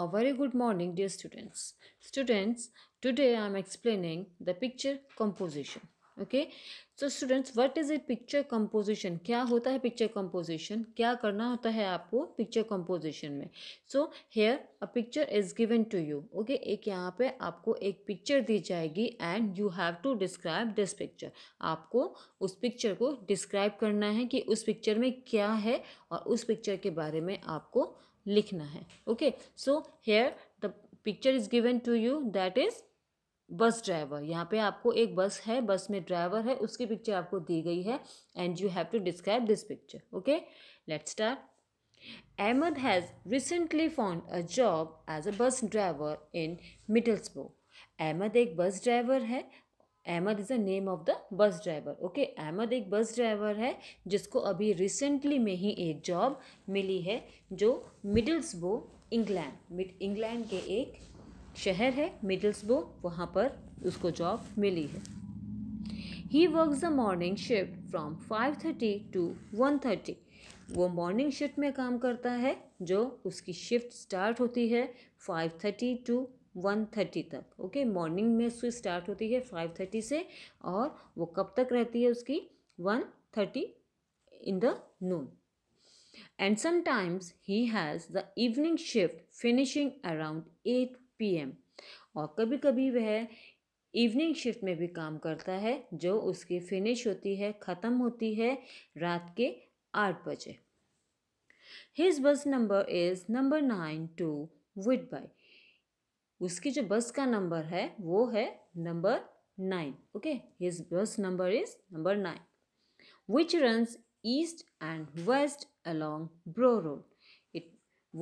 A very good morning dear students. Students, today I am explaining the picture composition. Okay so students what is it picture composition क्या होता है picture composition क्या करना होता है आपको पिक्चर कंपोजिशन में so here a picture is given to you okay एक यहाँ पे आपको एक पिक्चर दी जाएगी and you have to describe this picture आपको उस पिक्चर को डिस्क्राइब करना है कि उस पिक्चर में क्या है और उस पिक्चर के बारे में आपको लिखना है okay so here the picture is given to you that is bus driver यहाँ पे आपको एक बस है बस में ड्राइवर है उसकी पिक्चर आपको दी गई है and you have to describe this picture okay let's start has recently found a job as a bus driver in Middles Middlesbrough. Ahmed एक बस ड्राइवर है Ahmed is the name of the bus driver okay Ahmed एक bus driver है जिसको अभी recently में ही एक job मिली है जो मिडल्सबो इंग्लैंड इंग्लैंड के एक शहर है मिडल्सबो वहाँ पर उसको जॉब मिली है he work the morning shift from five thirty to one thirty वो मॉर्निंग शिफ्ट में काम करता है जो उसकी शिफ्ट स्टार्ट होती है five thirty to one thirty तक ओके मॉर्निंग में उसकी स्टार्ट होती है फाइव थर्टी से और वो कब तक रहती है उसकी one thirty in the noon and sometimes he has the evening shift finishing around eight PM और कभी कभी वह इवनिंग शिफ्ट में भी काम करता है जो उसकी फिनिश होती है ख़त्म होती है रात के आठ बजे his bus number is number nine to Whitby उसकी जो बस का नंबर है वो है number nine okay his bus number is number nine which runs east and west along Brow road it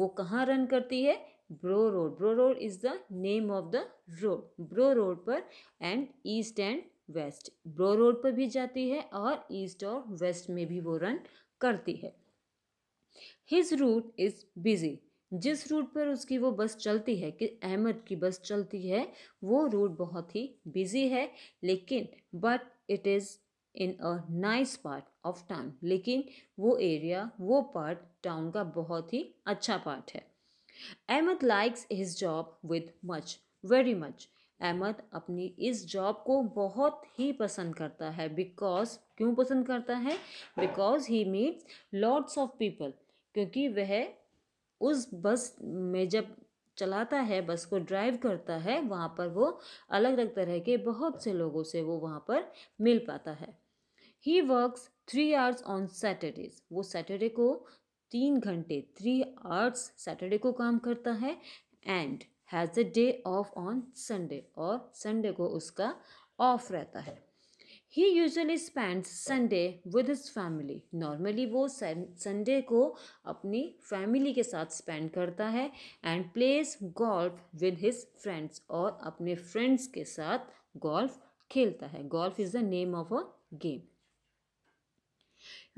वो कहाँ रन करती है Brow road Brow road is the name of the road Brow road पर and east and west Brow road पर भी जाती है और ईस्ट और वेस्ट में भी वो रन करती है हिज रूट इज़ बिजी जिस रूट पर उसकी वो बस चलती है कि अहमद की बस चलती है वो रूट बहुत ही बिजी है लेकिन but it is in a nice part of town लेकिन वो एरिया वो पार्ट टाउन का बहुत ही अच्छा पार्ट है Ahmed likes his job with much very much Ahmed अपनी इस जॉब को बहुत ही पसंद करता है बिकॉज क्यों पसंद करता है because he meets lots of people क्योंकि वह उस बस में जब चलाता है बस को ड्राइव करता है वहाँ पर वो अलग अलग तरह के बहुत से लोगों से वो वहाँ पर मिल पाता है he works three hours on Saturdays वो सैटरडे को तीन घंटे थ्री आवर्स सैटरडे को काम करता है and has a day off on Sunday और संडे को उसका ऑफ रहता है he usually spend Sunday with his family normally वो संडे को अपनी फैमिली के साथ स्पेंड करता है and plays golf with his friends और अपने फ्रेंड्स के साथ गोल्फ खेलता है golf is the name of a game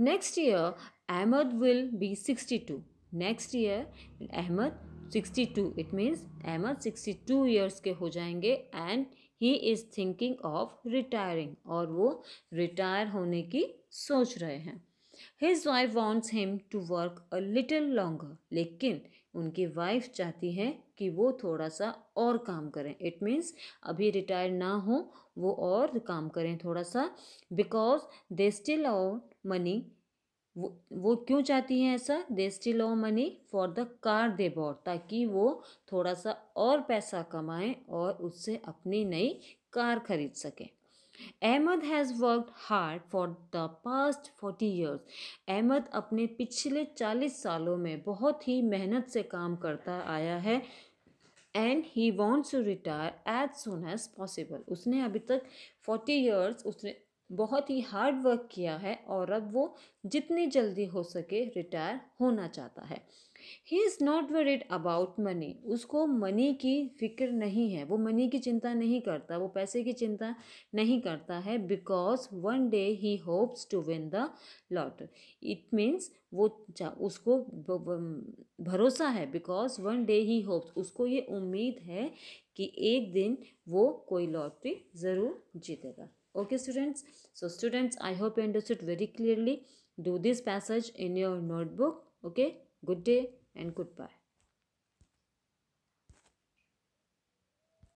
next year Ahmed will be sixty two next year Ahmed sixty two it means Ahmed sixty two years के हो जाएंगे and he is thinking of retiring और वो रिटायर होने की सोच रहे हैं his wife wants him to work a little longer लेकिन उनकी वाइफ चाहती है कि वो थोड़ा सा और काम करें इट मीन्स अभी रिटायर ना हो वो और काम करें थोड़ा सा because they still owe money वो वो क्यों चाहती हैं ऐसा they still owe money for the car they bought ताकि वो थोड़ा सा और पैसा कमाएं और उससे अपनी नई कार खरीद सकें Ahmed has worked hard for the past forty years Ahmed अपने पिछले चालीस सालों में बहुत ही मेहनत से काम करता आया है and he wants to retire as soon as possible उसने अभी तक फोर्टी ईयर्स उसने बहुत ही हार्ड वर्क किया है और अब वो जितनी जल्दी हो सके रिटायर होना चाहता है he is not worried about money उसको मनी की फिक्र नहीं है वो मनी की चिंता नहीं करता वो पैसे की चिंता नहीं करता है because one day he hopes to win the lot it means वो उसको भरोसा है because one day he hopes उसको ये उम्मीद है कि एक दिन वो कोई लॉटरी ज़रूर जीतेगा okay students so students i hope you understood very clearly do this passage in your notebook okay good day and goodbye